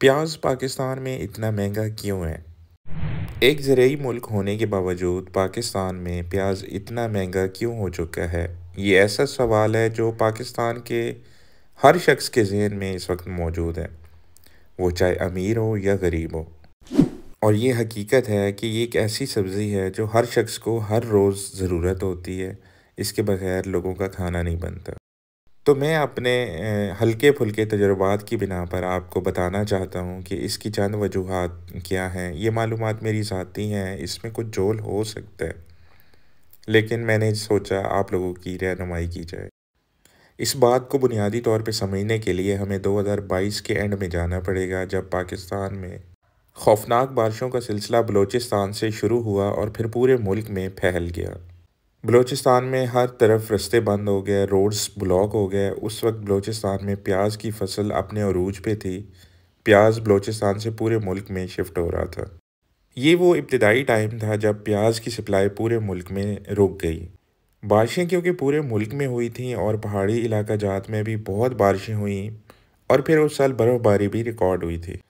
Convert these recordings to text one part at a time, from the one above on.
प्याज पाकिस्तान में इतना महंगा क्यों है एक ज़रूरी मुल्क होने के बावजूद पाकिस्तान में प्याज इतना महंगा क्यों हो चुका है ये ऐसा सवाल है जो पाकिस्तान के हर शख्स के जहन में इस वक्त मौजूद है वो चाहे अमीर हो या गरीब हो और ये हकीकत है कि ये एक ऐसी सब्ज़ी है जो हर शख्स को हर रोज़ ज़रूरत होती है इसके बगैर लोगों का खाना नहीं बनता तो मैं अपने हल्के फुल्के तजुर्बात की बिना पर आपको बताना चाहता हूँ कि इसकी चंद वजूहत क्या हैं ये मालूम मेरी ज़ाती हैं इसमें कुछ जोल हो सकता है लेकिन मैंने सोचा आप लोगों की रहनुमाई की जाए इस बात को बुनियादी तौर पर समझने के लिए हमें 2022 के एंड में जाना पड़ेगा जब पाकिस्तान में खौफनाक बारिशों का सिलसिला बलूचिस्तान से शुरू हुआ और फिर पूरे मुल्क में फैल गया बलूचिस्तान में हर तरफ रस्ते बंद हो गए रोड्स ब्लॉक हो गए उस वक्त बलूचिस्तान में प्याज की फसल अपने अरूज पे थी प्याज बलूचिस्तान से पूरे मुल्क में शिफ्ट हो रहा था ये वो इब्तदाई टाइम था जब प्याज की सप्लाई पूरे मुल्क में रुक गई बारिशें क्योंकि पूरे मुल्क में हुई थी और पहाड़ी इलाका जात में भी बहुत बारिशें हुई और फिर उस साल बर्फ़बारी भी रिकॉर्ड हुई थी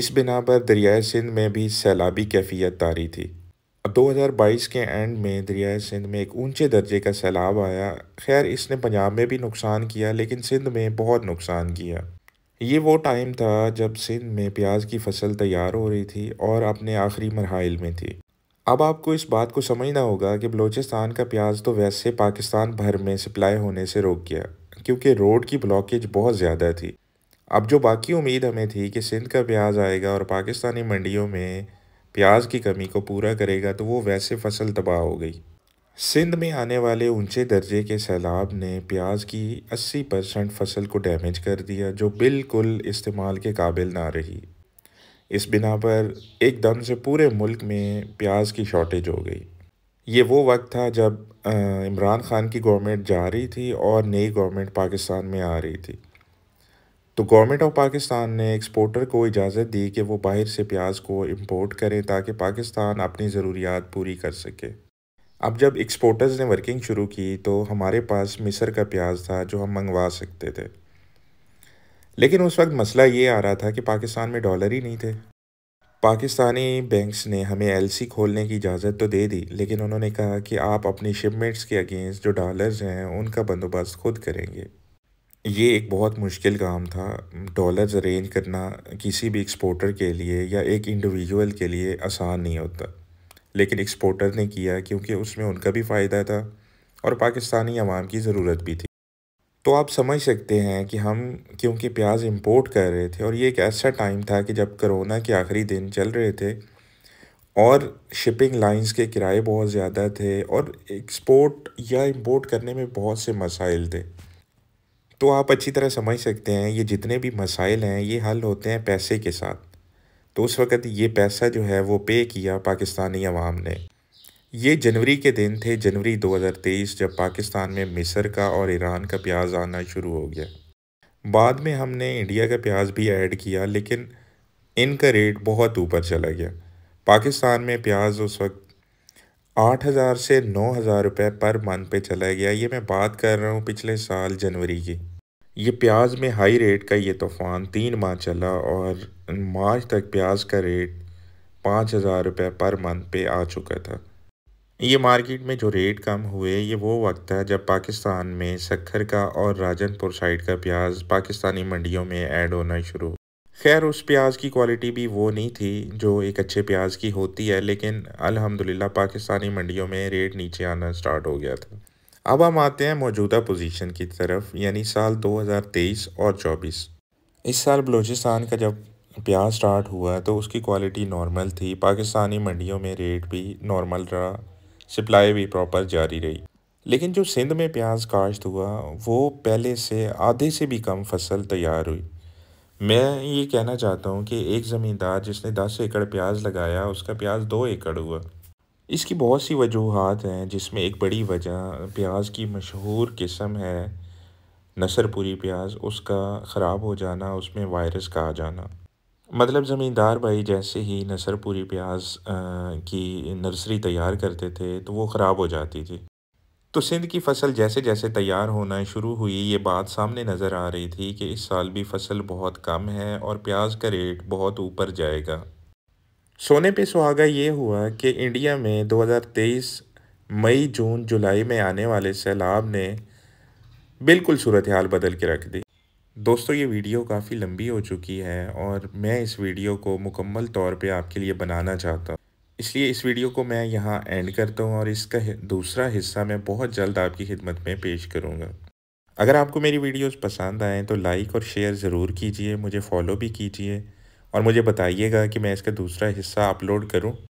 इस बिना पर दरियाए सिंध में भी सैलाबी कैफियत तारी थी 2022 के एंड में दरियाए सिंध में एक ऊंचे दर्जे का सैलाब आया खैर इसने पंजाब में भी नुकसान किया लेकिन सिंध में बहुत नुकसान किया ये वो टाइम था जब सिंध में प्याज की फसल तैयार हो रही थी और अपने आखिरी मरहल में थी अब आपको इस बात को समझना होगा कि बलूचिस्तान का प्याज तो वैसे पाकिस्तान भर में सप्लाई होने से रोक गया क्योंकि रोड की ब्लॉकेज बहुत ज़्यादा थी अब जो बाकी उम्मीद हमें थी कि सिंध का प्याज आएगा और पाकिस्तानी मंडियों में प्याज की कमी को पूरा करेगा तो वो वैसे फसल तबाह हो गई सिंध में आने वाले ऊंचे दर्जे के सैलाब ने प्याज की 80 परसेंट फसल को डैमेज कर दिया जो बिल्कुल इस्तेमाल के काबिल ना रही इस बिना पर एकदम से पूरे मुल्क में प्याज की शॉर्टेज हो गई ये वो वक्त था जब इमरान ख़ान की गवर्नमेंट जा रही थी और नई गवर्नमेंट पाकिस्तान में आ रही थी तो गवर्नमेंट ऑफ पाकिस्तान ने एक्सपोर्टर को इजाज़त दी कि वो बाहर से प्याज को इम्पोर्ट करें ताकि पाकिस्तान अपनी ज़रूरियात पूरी कर सके अब जब एक्सपोर्टर्स ने वर्किंग शुरू की तो हमारे पास मिस्र का प्याज था जो हम मंगवा सकते थे लेकिन उस वक्त मसला ये आ रहा था कि पाकिस्तान में डॉलर ही नहीं थे पाकिस्तानी बैंक्स ने हमें एलसी खोलने की इजाज़त तो दे दी लेकिन उन्होंने कहा कि आप अपनी शिपमेंट्स के अगेंस्ट जो डॉलर्स हैं उनका बंदोबस्त खुद करेंगे ये एक बहुत मुश्किल काम था डॉलर्स अरेंज करना किसी भी एक्सपोर्टर के लिए या एक इंडिविजुअल के लिए आसान नहीं होता लेकिन एक्सपोर्टर ने किया क्योंकि उसमें उनका भी फ़ायदा था और पाकिस्तानी आवाम की ज़रूरत भी थी तो आप समझ सकते हैं कि हम क्योंकि प्याज इंपोर्ट कर रहे थे और ये एक ऐसा टाइम था कि जब करोना के आखिरी दिन चल रहे थे और शिपिंग लाइंस के किराए बहुत ज़्यादा थे और एक्सपोर्ट या इंपोर्ट करने में बहुत से मसाइल थे तो आप अच्छी तरह समझ सकते हैं ये जितने भी मसाइल हैं ये हल होते हैं पैसे के साथ तो उस वक़्त ये पैसा जो है वो पे किया पाकिस्तानी अवाम ने ये जनवरी के दिन थे जनवरी 2023 जब पाकिस्तान में मिस्र का और ईरान का प्याज आना शुरू हो गया बाद में हमने इंडिया का प्याज भी ऐड किया लेकिन इनका रेट बहुत ऊपर चला गया पाकिस्तान में प्याज उस वक्त आठ हज़ार से नौ हज़ार रुपये पर मंथ पे चला गया ये मैं बात कर रहा हूँ पिछले साल जनवरी की ये प्याज में हाई रेट का ये तूफ़ान तीन माह चला और मार्च तक प्याज का रेट पाँच हज़ार रुपये पर मंथ पे आ चुका था ये मार्केट में जो रेट कम हुए ये वो वक्त है जब पाकिस्तान में सखर का और राजनपुर साइड का प्याज पाकिस्तानी मंडियों में ऐड होना शुरू खैर उस प्याज की क्वालिटी भी वो नहीं थी जो एक अच्छे प्याज की होती है लेकिन अलहमदिल्ला पाकिस्तानी मंडियों में रेट नीचे आना स्टार्ट हो गया था अब हम आते हैं मौजूदा पोजीशन की तरफ यानी साल 2023 और 24 इस साल बलूचिस्तान का जब प्याज स्टार्ट हुआ तो उसकी क्वालिटी नॉर्मल थी पाकिस्तानी मंडियों में रेट भी नॉर्मल रहा सप्लाई भी प्रॉपर जारी रही लेकिन जो सिंध में प्याज काश्त हुआ वो पहले से आधे से भी कम फसल तैयार हुई मैं ये कहना चाहता हूँ कि एक ज़मींदार जिसने दस एकड़ प्याज लगाया उसका प्याज दो एकड़ हुआ इसकी बहुत सी वजूहत हैं जिसमें एक बड़ी वजह प्याज़ की मशहूर किस्म है नसरपुरी प्याज़ उसका ख़राब हो जाना उसमें वायरस का आ जाना मतलब ज़मींदार भाई जैसे ही नसरपुरी प्याज़ की नर्सरी तैयार करते थे तो वो ख़राब हो जाती थी तो सिंध की फ़सल जैसे जैसे तैयार होना शुरू हुई ये बात सामने नज़र आ रही थी कि इस साल भी फसल बहुत कम है और प्याज का रेट बहुत ऊपर जाएगा सोने पे सुहागा ये हुआ कि इंडिया में 2023 मई जून जुलाई में आने वाले सैलाब ने बिल्कुल सूरत हाल बदल के रख दी दोस्तों ये वीडियो काफ़ी लंबी हो चुकी है और मैं इस वीडियो को मुकम्मल तौर पे आपके लिए बनाना चाहता हूँ इसलिए इस वीडियो को मैं यहाँ एंड करता हूँ और इसका दूसरा हिस्सा मैं बहुत जल्द आपकी खिदमत में पेश करूँगा अगर आपको मेरी वीडियोस पसंद आएँ तो लाइक और शेयर ज़रूर कीजिए मुझे फॉलो भी कीजिए और मुझे बताइएगा कि मैं इसका दूसरा हिस्सा अपलोड करूँ